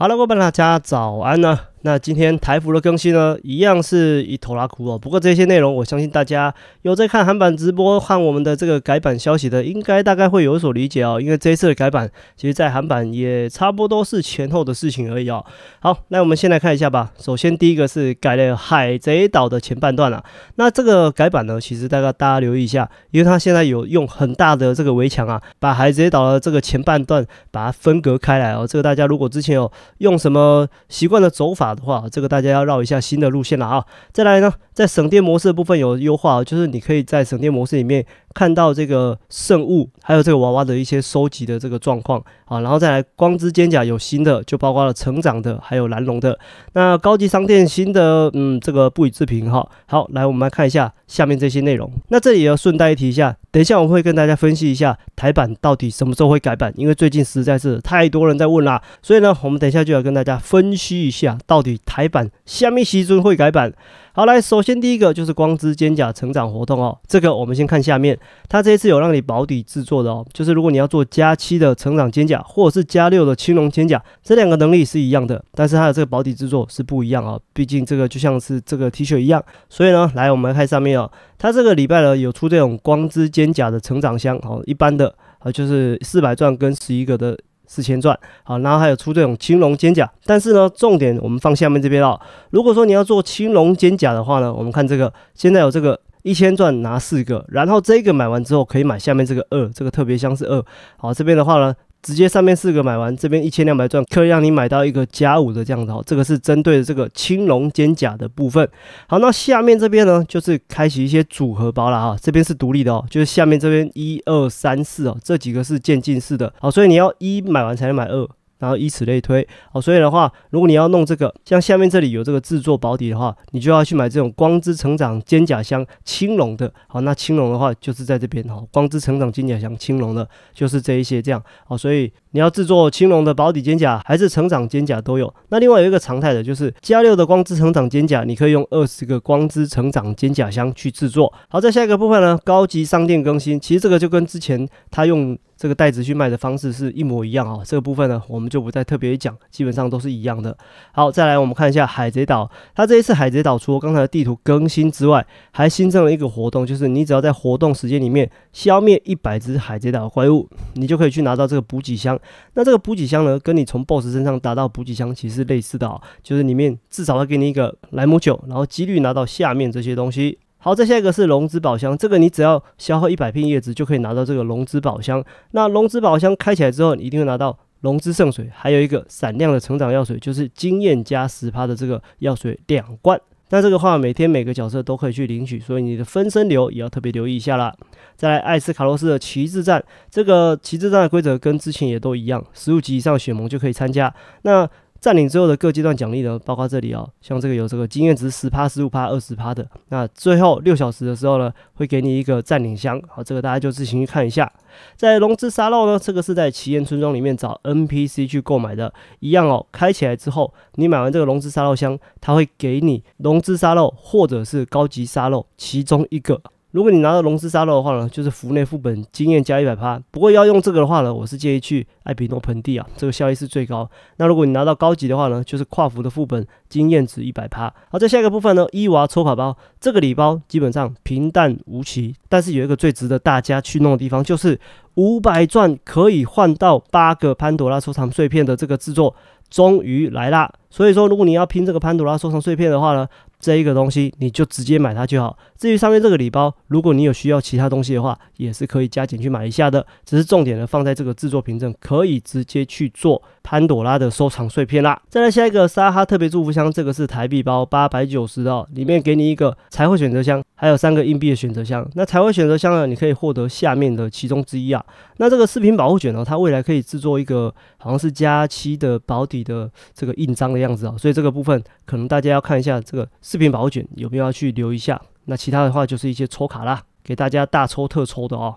好了，伙伴大家早安呢。那今天台服的更新呢，一样是一头拉哭哦。不过这些内容，我相信大家有在看韩版直播和我们的这个改版消息的，应该大概会有所理解哦。因为这一次的改版，其实在韩版也差不多是前后的事情而已啊。好，那我们先来看一下吧。首先第一个是改了海贼岛的前半段啊。那这个改版呢，其实大概大家留意一下，因为它现在有用很大的这个围墙啊，把海贼岛的这个前半段把它分隔开来哦。这个大家如果之前有用什么习惯的走法，的话，这个大家要绕一下新的路线了啊！再来呢，在省电模式的部分有优化，就是你可以在省电模式里面看到这个圣物，还有这个娃娃的一些收集的这个状况啊。然后再来，光之肩甲有新的，就包括了成长的，还有蓝龙的。那高级商店新的，嗯，这个不予置评哈。好，来我们来看一下下面这些内容。那这里要顺带提一下。等一下，我会跟大家分析一下台版到底什么时候会改版，因为最近实在是太多人在问啦，所以呢，我们等一下就要跟大家分析一下，到底台版下面西尊会改版。好，来，首先第一个就是光之肩甲成长活动哦，这个我们先看下面，它这次有让你保底制作的哦，就是如果你要做加七的成长肩甲，或者是加六的青龙肩甲，这两个能力是一样的，但是它的这个保底制作是不一样哦，毕竟这个就像是这个 T 恤一样，所以呢，来，我们看上面哦，它这个礼拜呢有出这种光之肩。肩甲的成长箱好，一般的啊就是四百钻跟十一个的四千钻好，然后还有出这种青龙肩甲，但是呢重点我们放下面这边哦。如果说你要做青龙肩甲的话呢，我们看这个现在有这个一千钻拿四个，然后这个买完之后可以买下面这个二，这个特别箱是二好，这边的话呢。直接上面四个买完，这边一千两百钻可以让你买到一个甲五的这样子哦。这个是针对的这个青龙肩甲的部分。好，那下面这边呢，就是开启一些组合包了哈。这边是独立的哦，就是下面这边一二三四哦，这几个是渐进式的。好，所以你要一买完才能买二。然后以此类推，好，所以的话，如果你要弄这个，像下面这里有这个制作保底的话，你就要去买这种光之成长肩甲箱青龙的。好，那青龙的话就是在这边哈，光之成长肩甲箱青龙的就是这一些，这样好，所以你要制作青龙的保底肩甲还是成长肩甲都有。那另外有一个常态的就是加六的光之成长肩甲，你可以用二十个光之成长肩甲箱去制作。好，在下一个部分呢，高级商店更新，其实这个就跟之前他用。这个袋子去卖的方式是一模一样啊，这个部分呢我们就不再特别讲，基本上都是一样的。好，再来我们看一下海贼岛，它这一次海贼岛除了刚才的地图更新之外，还新增了一个活动，就是你只要在活动时间里面消灭一百只海贼岛怪物，你就可以去拿到这个补给箱。那这个补给箱呢，跟你从 BOSS 身上拿到补给箱其实类似的，啊、就是里面至少会给你一个莱姆酒，然后几率拿到下面这些东西。好，再下一个是龙之宝箱，这个你只要消耗一百片叶子就可以拿到这个龙之宝箱。那龙之宝箱开起来之后，你一定会拿到龙之圣水，还有一个闪亮的成长药水，就是经验加十趴的这个药水两罐。那这个话每天每个角色都可以去领取，所以你的分身流也要特别留意一下再在艾斯卡洛斯的旗帜战，这个旗帜战的规则跟之前也都一样，十五级以上血盟就可以参加。那占领之后的各阶段奖励呢，包括这里哦，像这个有这个经验值十趴、十五趴、二十趴的。那最后六小时的时候呢，会给你一个占领箱，好，这个大家就自行去看一下。在龙之沙漏呢，这个是在奇岩村庄里面找 NPC 去购买的，一样哦。开起来之后，你买完这个龙之沙漏箱，它会给你龙之沙漏或者是高级沙漏其中一个。如果你拿到龙之沙漏的话呢，就是服内副本经验加一百趴。不过要用这个的话呢，我是建议去艾比诺盆地啊，这个效益是最高。那如果你拿到高级的话呢，就是跨服的副本经验值一百趴。好，在下一个部分呢，伊娃抽卡包这个礼包基本上平淡无奇，但是有一个最值得大家去弄的地方，就是五百钻可以换到八个潘朵拉收藏碎片的这个制作终于来啦。所以说，如果你要拼这个潘多拉收藏碎片的话呢，这一个东西你就直接买它就好。至于上面这个礼包，如果你有需要其他东西的话，也是可以加紧去买一下的。只是重点呢放在这个制作凭证，可以直接去做潘朵拉的收藏碎片啦。再来下一个沙哈特别祝福箱，这个是台币包八百九十哦，里面给你一个财会选择箱，还有三个硬币的选择箱。那财会选择箱呢，你可以获得下面的其中之一啊。那这个视频保护卷呢，它未来可以制作一个好像是加七的保底的这个印章的样子啊，所以这个部分可能大家要看一下这个。视频宝卷有没有要去留一下？那其他的话就是一些抽卡啦，给大家大抽特抽的哦。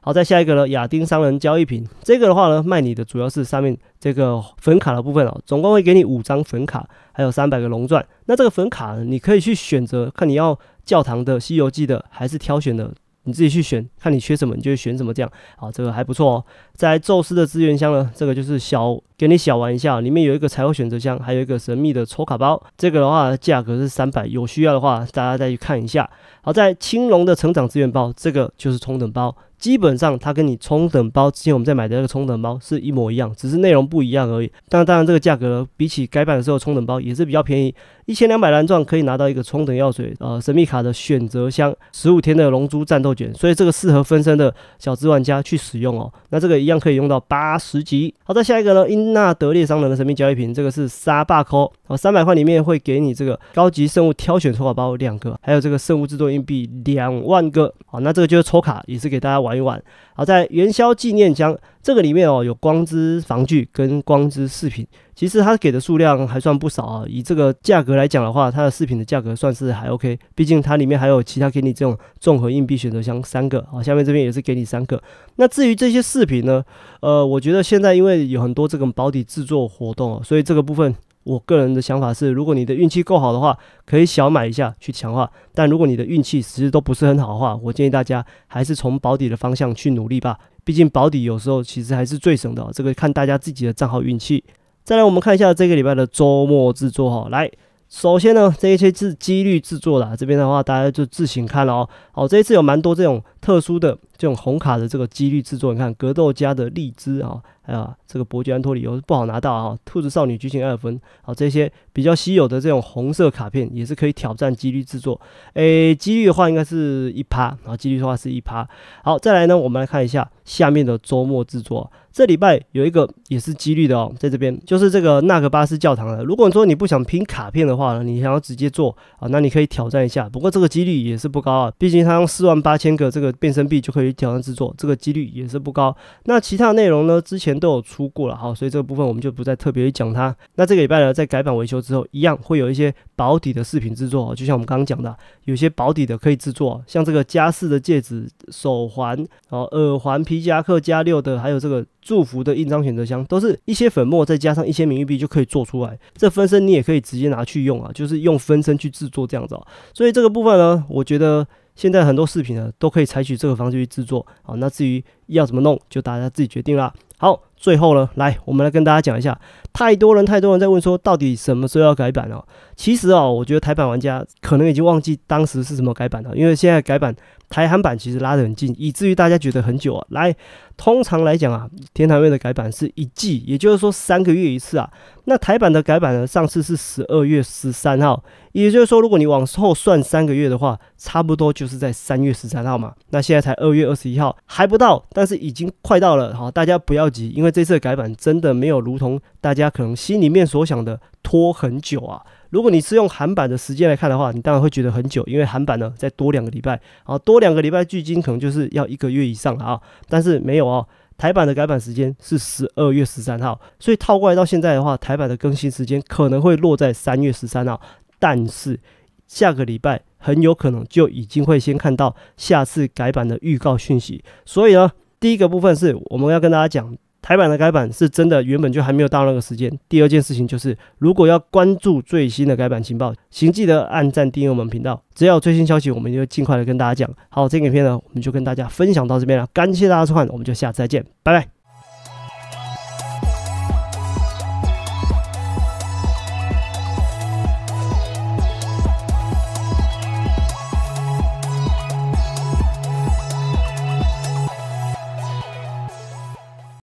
好，再下一个呢，亚丁商人交易品，这个的话呢，卖你的主要是上面这个粉卡的部分哦，总共会给你五张粉卡，还有三百个龙钻。那这个粉卡呢，你可以去选择，看你要教堂的、西游记的，还是挑选的，你自己去选，看你缺什么你就选什么这样。好，这个还不错哦。在宙斯的资源箱呢，这个就是小给你小玩一下，里面有一个财务选择箱，还有一个神秘的抽卡包。这个的话价格是三百，有需要的话大家再去看一下。好在青龙的成长资源包，这个就是充等包，基本上它跟你充等包之前我们在买的那个充等包是一模一样，只是内容不一样而已。但当然这个价格比起改版的时候充等包也是比较便宜，一千两百蓝钻可以拿到一个充等药水，呃，神秘卡的选择箱，十五天的龙珠战斗卷，所以这个适合分身的小资玩家去使用哦。那这个一样可以用到八十级。好在下一个呢，因纳德烈商人的神秘交易品，这个是沙巴扣，哦，三百块里面会给你这个高级圣物挑选抽卡包两个，还有这个圣物制作硬币两万个，好，那这个就是抽卡，也是给大家玩一玩。好，在元宵纪念浆这个里面哦，有光之防具跟光之饰品。其实它给的数量还算不少啊，以这个价格来讲的话，它的饰品的价格算是还 OK。毕竟它里面还有其他给你这种综合硬币选择箱三个啊，下面这边也是给你三个。那至于这些饰品呢，呃，我觉得现在因为有很多这种保底制作活动啊，所以这个部分我个人的想法是，如果你的运气够好的话，可以小买一下去强化；但如果你的运气其实都不是很好的话，我建议大家还是从保底的方向去努力吧。毕竟保底有时候其实还是最省的，这个看大家自己的账号运气。再来，我们看一下这个礼拜的周末制作哈。来，首先呢，这一些是几率制作的这边的话，大家就自行看了哦。好，这一次有蛮多这种特殊的。这种红卡的这个几率制作，你看格斗家的荔枝啊，啊，这个伯爵安托里欧不好拿到啊，兔子少女巨型二分，好，这些比较稀有的这种红色卡片也是可以挑战几率制作。哎，几率的话应该是一趴啊，几率的话是一趴。好，再来呢，我们来看一下下面的周末制作。这礼拜有一个也是几率的哦，在这边就是这个纳克巴斯教堂了。如果说你不想拼卡片的话，呢，你想要直接做啊，那你可以挑战一下。不过这个几率也是不高啊，毕竟它用四万八千个这个变身币就可以。挑战制作这个几率也是不高。那其他内容呢？之前都有出过了哈，所以这个部分我们就不再特别讲它。那这个礼拜呢，在改版维修之后，一样会有一些保底的视频制作。就像我们刚刚讲的，有些保底的可以制作，像这个加四的戒指、手环、然后耳环、皮夹克加六的，还有这个祝福的印章选择箱，都是一些粉末再加上一些名誉币就可以做出来。这分身你也可以直接拿去用啊，就是用分身去制作这样子。所以这个部分呢，我觉得。现在很多视频呢，都可以采取这个方式去制作啊。那至于要怎么弄，就大家自己决定啦。好。最后呢，来我们来跟大家讲一下，太多人太多人在问说到底什么时候要改版哦。其实啊，我觉得台版玩家可能已经忘记当时是什么改版了，因为现在改版台韩版其实拉得很近，以至于大家觉得很久啊。来，通常来讲啊，天堂院的改版是一季，也就是说三个月一次啊。那台版的改版呢，上次是十二月十三号，也就是说如果你往后算三个月的话，差不多就是在三月十三号嘛。那现在才二月二十一号，还不到，但是已经快到了。好，大家不要急，因为。这次的改版真的没有如同大家可能心里面所想的拖很久啊！如果你是用韩版的时间来看的话，你当然会觉得很久，因为韩版呢再多两个礼拜，啊多两个礼拜，距今可能就是要一个月以上了啊！但是没有啊，台版的改版时间是十二月十三号，所以套过来到现在的话，台版的更新时间可能会落在三月十三号，但是下个礼拜很有可能就已经会先看到下次改版的预告讯息。所以呢，第一个部分是我们要跟大家讲。台版的改版是真的，原本就还没有到那个时间。第二件事情就是，如果要关注最新的改版情报，请记得按赞订阅我们频道，只要有最新消息，我们就尽快的跟大家讲。好，这个影片呢，我们就跟大家分享到这边了，感谢大家收看，我们就下次再见，拜拜。